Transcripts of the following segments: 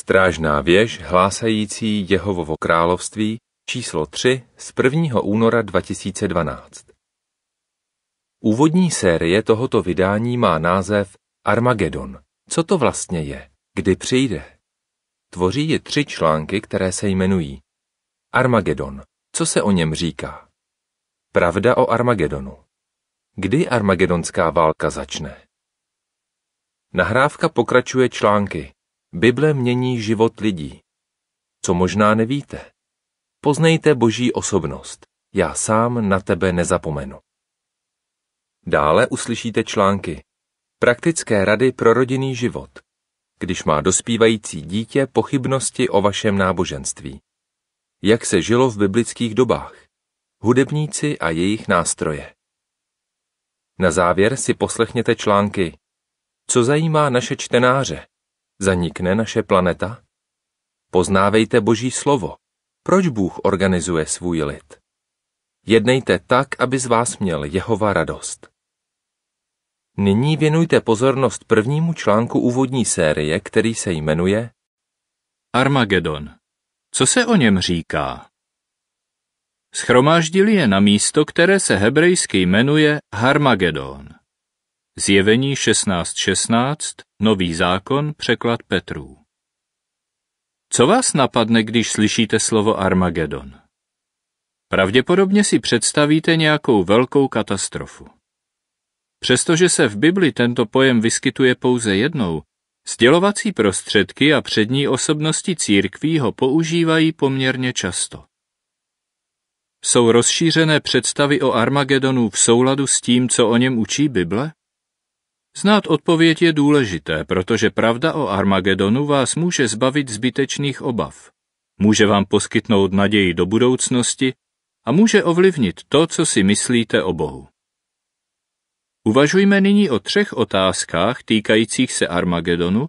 Strážná věž hlásající Jehovovo království číslo 3 z 1. února 2012. Úvodní série tohoto vydání má název Armagedon. Co to vlastně je? Kdy přijde? Tvoří je tři články, které se jmenují Armagedon. Co se o něm říká? Pravda o Armagedonu. Kdy armagedonská válka začne? Nahrávka pokračuje články Bible mění život lidí. Co možná nevíte? Poznejte Boží osobnost. Já sám na tebe nezapomenu. Dále uslyšíte články. Praktické rady pro rodinný život. Když má dospívající dítě pochybnosti o vašem náboženství. Jak se žilo v biblických dobách. Hudebníci a jejich nástroje. Na závěr si poslechněte články Co zajímá naše čtenáře? Zanikne naše planeta? Poznávejte Boží slovo. Proč Bůh organizuje svůj lid? Jednejte tak, aby z vás měl Jehova radost. Nyní věnujte pozornost prvnímu článku úvodní série, který se jmenuje Armagedon. Co se o něm říká? Schromáždili je na místo, které se hebrejsky jmenuje Harmagedon. Zjevení 16.16, 16, Nový zákon, překlad Petrů. Co vás napadne, když slyšíte slovo Armagedon? Pravděpodobně si představíte nějakou velkou katastrofu. Přestože se v Bibli tento pojem vyskytuje pouze jednou, sdělovací prostředky a přední osobnosti církví ho používají poměrně často. Jsou rozšířené představy o Armagedonu v souladu s tím, co o něm učí Bible? Znát odpověď je důležité, protože pravda o Armagedonu vás může zbavit zbytečných obav. Může vám poskytnout naději do budoucnosti a může ovlivnit to, co si myslíte o Bohu. Uvažujme nyní o třech otázkách týkajících se Armagedonu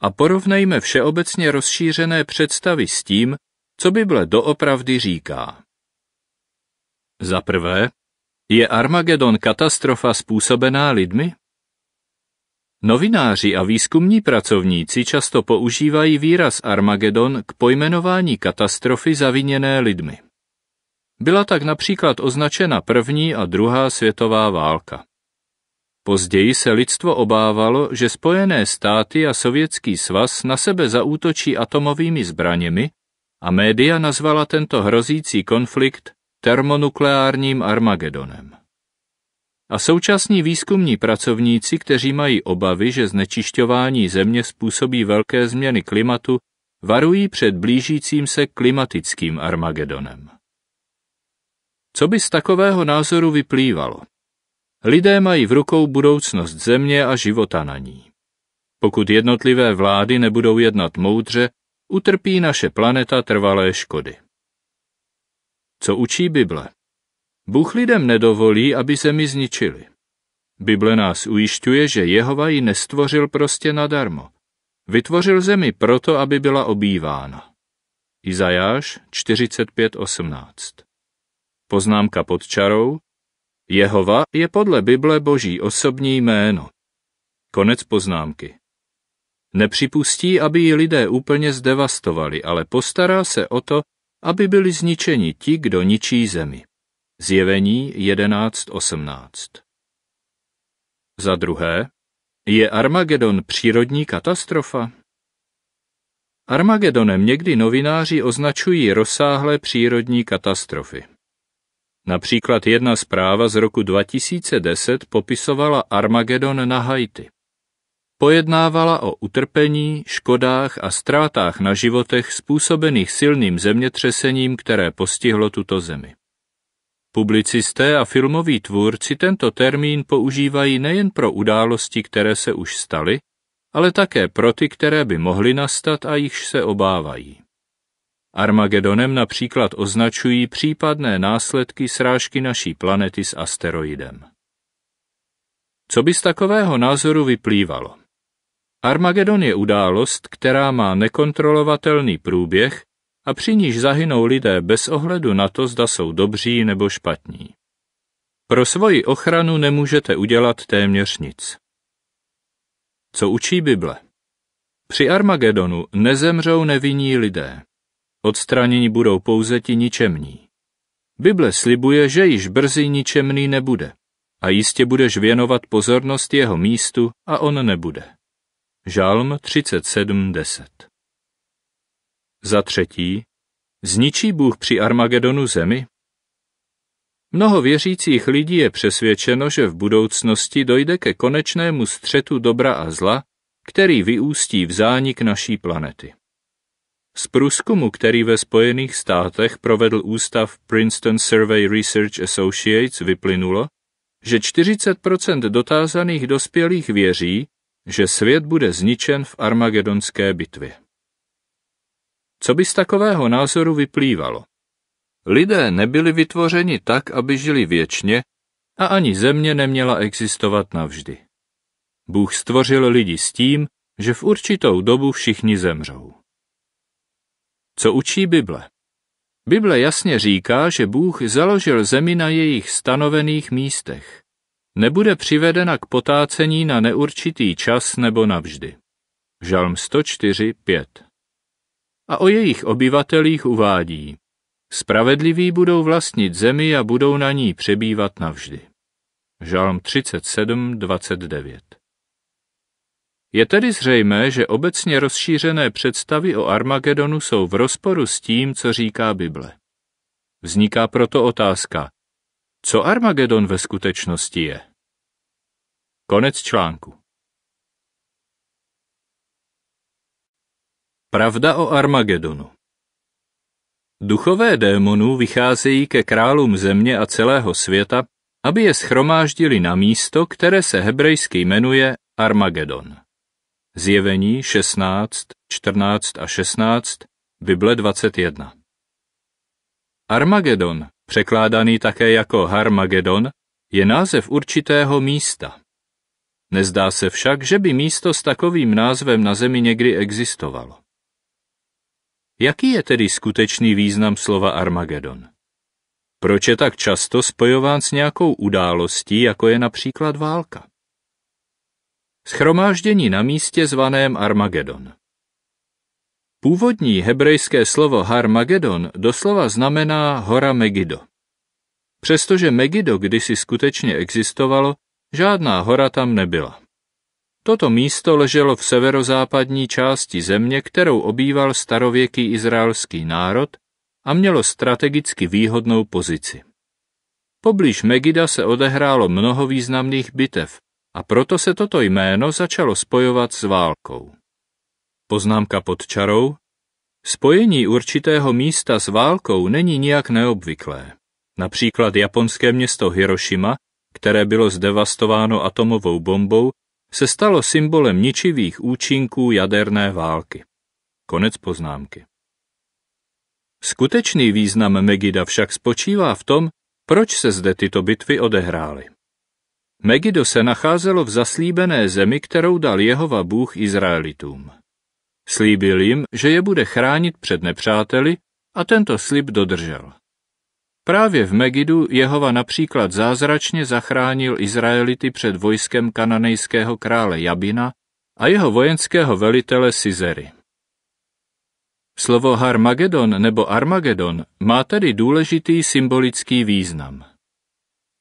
a porovnejme všeobecně rozšířené představy s tím, co Bible doopravdy říká. Za prvé, je Armagedon katastrofa způsobená lidmi? Novináři a výzkumní pracovníci často používají výraz Armagedon k pojmenování katastrofy zaviněné lidmi. Byla tak například označena první a druhá světová válka. Později se lidstvo obávalo, že Spojené státy a Sovětský svaz na sebe zaútočí atomovými zbraněmi a média nazvala tento hrozící konflikt termonukleárním Armagedonem a současní výzkumní pracovníci, kteří mají obavy, že znečišťování země způsobí velké změny klimatu, varují před blížícím se klimatickým Armagedonem. Co by z takového názoru vyplývalo? Lidé mají v rukou budoucnost země a života na ní. Pokud jednotlivé vlády nebudou jednat moudře, utrpí naše planeta trvalé škody. Co učí Bible? Bůh lidem nedovolí, aby se mi zničili. Bible nás ujišťuje, že Jehova ji nestvořil prostě nadarmo. Vytvořil zemi proto, aby byla obývána. Izajáš 45.18 Poznámka pod čarou Jehova je podle Bible boží osobní jméno. Konec poznámky. Nepřipustí, aby ji lidé úplně zdevastovali, ale postará se o to, aby byli zničeni ti, kdo ničí zemi. Zjevení 11.18 Za druhé, je Armagedon přírodní katastrofa? Armagedonem někdy novináři označují rozsáhlé přírodní katastrofy. Například jedna zpráva z roku 2010 popisovala Armagedon na Haiti. Pojednávala o utrpení, škodách a ztrátách na životech způsobených silným zemětřesením, které postihlo tuto zemi. Publicisté a filmoví tvůrci tento termín používají nejen pro události, které se už staly, ale také pro ty, které by mohly nastat a jichž se obávají. Armagedonem například označují případné následky srážky naší planety s asteroidem. Co by z takového názoru vyplývalo? Armagedon je událost, která má nekontrolovatelný průběh a při níž zahynou lidé bez ohledu na to, zda jsou dobří nebo špatní. Pro svoji ochranu nemůžete udělat téměř nic. Co učí Bible? Při Armagedonu nezemřou nevinní lidé. Odstraněni budou pouze ti ničemní. Bible slibuje, že již brzy ničemný nebude a jistě budeš věnovat pozornost jeho místu a on nebude. Žálm 37.10 za třetí, zničí Bůh při Armagedonu zemi? Mnoho věřících lidí je přesvědčeno, že v budoucnosti dojde ke konečnému střetu dobra a zla, který vyústí v zánik naší planety. Z průzkumu, který ve Spojených státech provedl ústav Princeton Survey Research Associates, vyplynulo, že 40 dotázaných dospělých věří, že svět bude zničen v armagedonské bitvě. Co by z takového názoru vyplývalo? Lidé nebyli vytvořeni tak, aby žili věčně, a ani země neměla existovat navždy. Bůh stvořil lidi s tím, že v určitou dobu všichni zemřou. Co učí Bible? Bible jasně říká, že Bůh založil zemi na jejich stanovených místech. Nebude přivedena k potácení na neurčitý čas nebo navždy. Žalm 104, 5 a o jejich obyvatelích uvádí. Spravedliví budou vlastnit zemi a budou na ní přebývat navždy. Žalm 37, 29 Je tedy zřejmé, že obecně rozšířené představy o Armagedonu jsou v rozporu s tím, co říká Bible. Vzniká proto otázka, co Armagedon ve skutečnosti je? Konec článku. Pravda o Armagedonu Duchové démonů vycházejí ke králům země a celého světa, aby je schromáždili na místo, které se hebrejsky jmenuje Armagedon. Zjevení 16, 14 a 16, Bible 21. Armagedon, překládaný také jako Harmagedon, je název určitého místa. Nezdá se však, že by místo s takovým názvem na Zemi někdy existovalo. Jaký je tedy skutečný význam slova Armagedon? Proč je tak často spojován s nějakou událostí, jako je například válka? Schromáždění na místě zvaném Armagedon. Původní hebrejské slovo Harmagedon doslova znamená hora Megido. Přestože Megido kdysi skutečně existovalo, žádná hora tam nebyla. Toto místo leželo v severozápadní části země, kterou obýval starověký izraelský národ a mělo strategicky výhodnou pozici. Poblíž Megida se odehrálo mnoho významných bitev a proto se toto jméno začalo spojovat s válkou. Poznámka pod čarou Spojení určitého místa s válkou není nijak neobvyklé. Například japonské město Hiroshima, které bylo zdevastováno atomovou bombou, se stalo symbolem ničivých účinků jaderné války. Konec poznámky. Skutečný význam Megida však spočívá v tom, proč se zde tyto bitvy odehrály. Megido se nacházelo v zaslíbené zemi, kterou dal Jehova Bůh Izraelitům. Slíbil jim, že je bude chránit před nepřáteli a tento slib dodržel. Právě v Megidu Jehova například zázračně zachránil Izraelity před vojskem kananejského krále Jabina a jeho vojenského velitele Sizery. Slovo Harmagedon nebo Armagedon má tedy důležitý symbolický význam.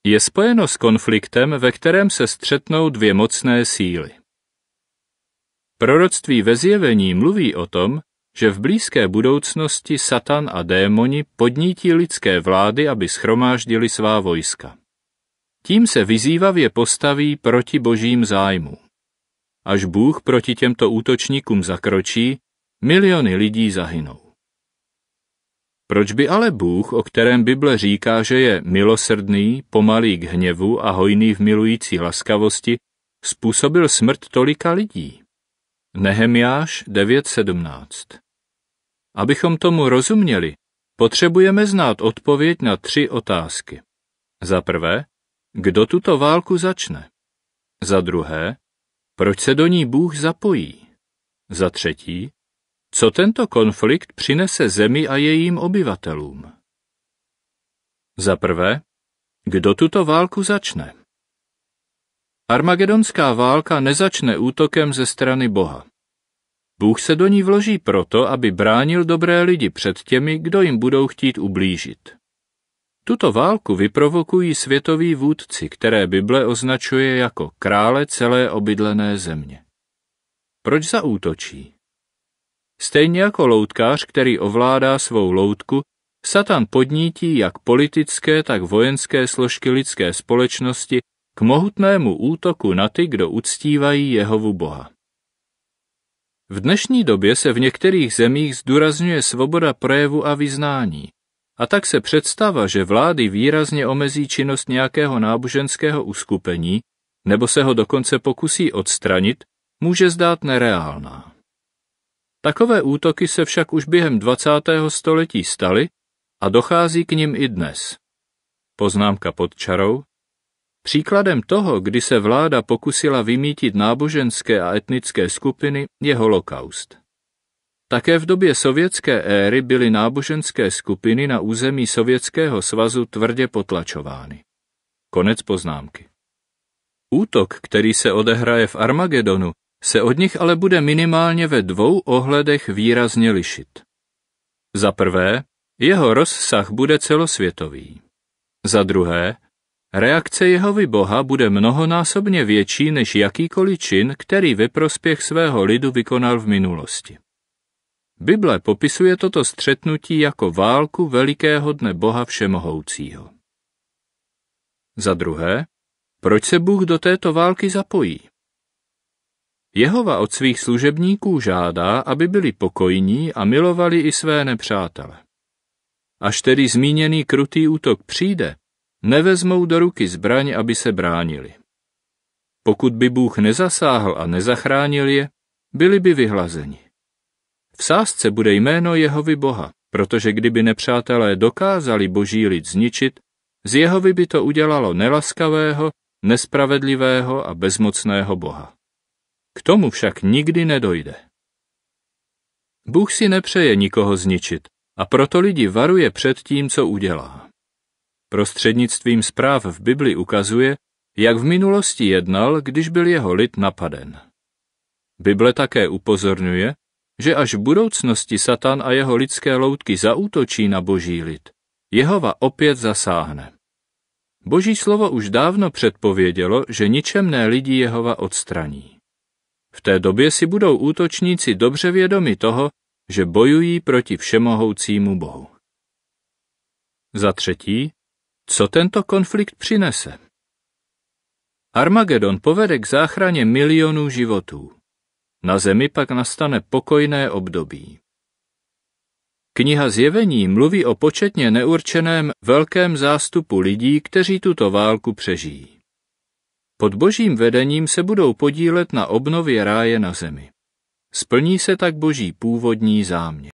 Je spojeno s konfliktem, ve kterém se střetnou dvě mocné síly. Proroctví ve zjevení mluví o tom, že v blízké budoucnosti Satan a démoni podnítí lidské vlády, aby schromáždili svá vojska. Tím se vyzývavě postaví proti božím zájmu. Až Bůh proti těmto útočníkům zakročí, miliony lidí zahynou. Proč by ale Bůh, o kterém Bible říká, že je milosrdný, pomalý k hněvu a hojný v milující laskavosti, způsobil smrt tolika lidí? Nehemiáš 9.17 Abychom tomu rozuměli, potřebujeme znát odpověď na tři otázky. Za prvé, kdo tuto válku začne? Za druhé, proč se do ní Bůh zapojí? Za třetí, co tento konflikt přinese zemi a jejím obyvatelům? Za prvé, kdo tuto válku začne? Armagedonská válka nezačne útokem ze strany Boha. Bůh se do ní vloží proto, aby bránil dobré lidi před těmi, kdo jim budou chtít ublížit. Tuto válku vyprovokují světoví vůdci, které Bible označuje jako krále celé obydlené země. Proč zaútočí? Stejně jako loutkář, který ovládá svou loutku, Satan podnítí jak politické, tak vojenské složky lidské společnosti k mohutnému útoku na ty, kdo uctívají Jehovu Boha. V dnešní době se v některých zemích zdůrazňuje svoboda projevu a vyznání, a tak se představa, že vlády výrazně omezí činnost nějakého náboženského uskupení nebo se ho dokonce pokusí odstranit, může zdát nereálná. Takové útoky se však už během 20. století staly a dochází k nim i dnes. Poznámka pod čarou. Příkladem toho, kdy se vláda pokusila vymítit náboženské a etnické skupiny, je holokaust. Také v době sovětské éry byly náboženské skupiny na území Sovětského svazu tvrdě potlačovány. Konec poznámky. Útok, který se odehraje v Armagedonu, se od nich ale bude minimálně ve dvou ohledech výrazně lišit. Za prvé, jeho rozsah bude celosvětový. Za druhé, Reakce Jehovy Boha bude mnohonásobně větší než jakýkoliv čin, který ve prospěch svého lidu vykonal v minulosti. Bible popisuje toto střetnutí jako válku velikého dne Boha Všemohoucího. Za druhé, proč se Bůh do této války zapojí? Jehova od svých služebníků žádá, aby byli pokojní a milovali i své nepřátele. Až tedy zmíněný krutý útok přijde, nevezmou do ruky zbraň, aby se bránili. Pokud by Bůh nezasáhl a nezachránil je, byli by vyhlazeni. V sásce bude jméno Jehovy Boha, protože kdyby nepřátelé dokázali boží lid zničit, z Jehovy by to udělalo nelaskavého, nespravedlivého a bezmocného Boha. K tomu však nikdy nedojde. Bůh si nepřeje nikoho zničit a proto lidi varuje před tím, co udělá. Prostřednictvím zpráv v Bibli ukazuje, jak v minulosti jednal, když byl jeho lid napaden. Bible také upozorňuje, že až v budoucnosti Satan a jeho lidské loutky zaútočí na boží lid, Jehova opět zasáhne. Boží slovo už dávno předpovědělo, že ničemné lidi Jehova odstraní. V té době si budou útočníci dobře vědomi toho, že bojují proti všemohoucímu Bohu. Za třetí, co tento konflikt přinese? Armagedon povede k záchraně milionů životů. Na zemi pak nastane pokojné období. Kniha Zjevení mluví o početně neurčeném velkém zástupu lidí, kteří tuto válku přežijí. Pod božím vedením se budou podílet na obnově ráje na zemi. Splní se tak boží původní záměr.